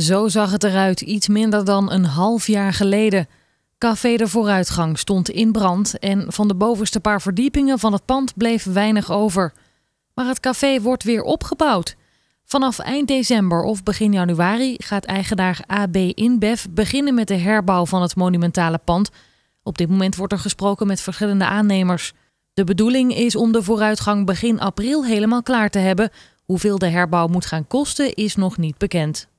Zo zag het eruit iets minder dan een half jaar geleden. Café de Vooruitgang stond in brand en van de bovenste paar verdiepingen van het pand bleef weinig over. Maar het café wordt weer opgebouwd. Vanaf eind december of begin januari gaat eigenaar AB InBev beginnen met de herbouw van het monumentale pand. Op dit moment wordt er gesproken met verschillende aannemers. De bedoeling is om de vooruitgang begin april helemaal klaar te hebben. Hoeveel de herbouw moet gaan kosten is nog niet bekend.